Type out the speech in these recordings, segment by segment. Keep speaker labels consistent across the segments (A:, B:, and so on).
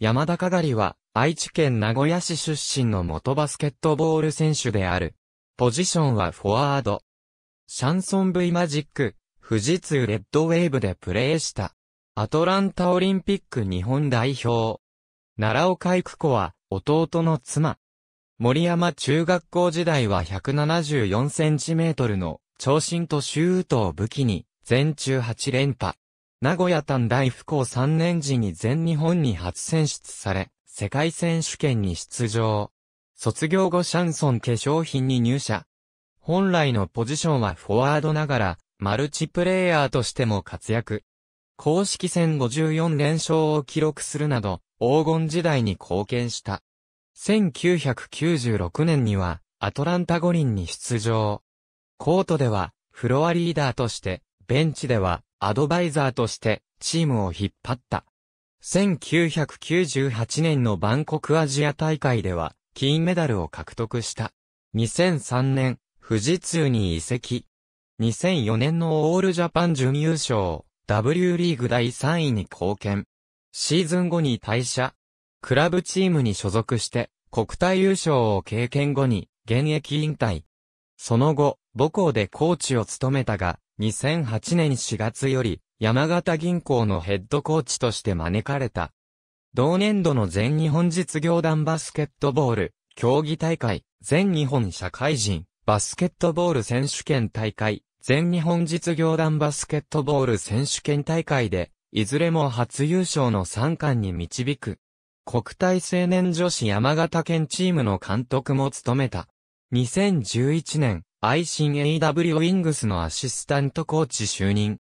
A: 山田かがりは、愛知県名古屋市出身の元バスケットボール選手である。ポジションはフォワード。シャンソン V マジック、富士通レッドウェーブでプレーした。アトランタオリンピック日本代表。奈良岡育子は、弟の妻。森山中学校時代は174センチメートルの長身とシュートを武器に、全中8連覇。名古屋短大不幸3年時に全日本に初選出され、世界選手権に出場。卒業後シャンソン化粧品に入社。本来のポジションはフォワードながら、マルチプレイヤーとしても活躍。公式戦54連勝を記録するなど、黄金時代に貢献した。1996年には、アトランタ五輪に出場。コートでは、フロアリーダーとして、ベンチでは、アドバイザーとしてチームを引っ張った。1998年のバンコクアジア大会では金メダルを獲得した。2003年、富士通に移籍。2004年のオールジャパン準優勝、W リーグ第3位に貢献。シーズン後に退社。クラブチームに所属して、国体優勝を経験後に、現役引退。その後、母校でコーチを務めたが、2008年4月より、山形銀行のヘッドコーチとして招かれた。同年度の全日本実業団バスケットボール、競技大会、全日本社会人、バスケットボール選手権大会、全日本実業団バスケットボール選手権大会で、いずれも初優勝の3冠に導く。国体青年女子山形県チームの監督も務めた。2011年、愛心 AW ウィングスのアシスタントコーチ就任。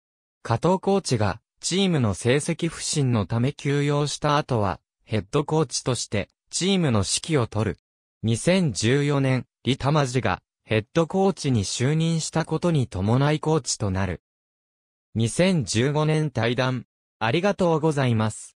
A: 加藤コーチがチームの成績不振のため休養した後はヘッドコーチとしてチームの指揮を取る。2014年、リタマジがヘッドコーチに就任したことに伴いコーチとなる。2015年対談、ありがとうございます。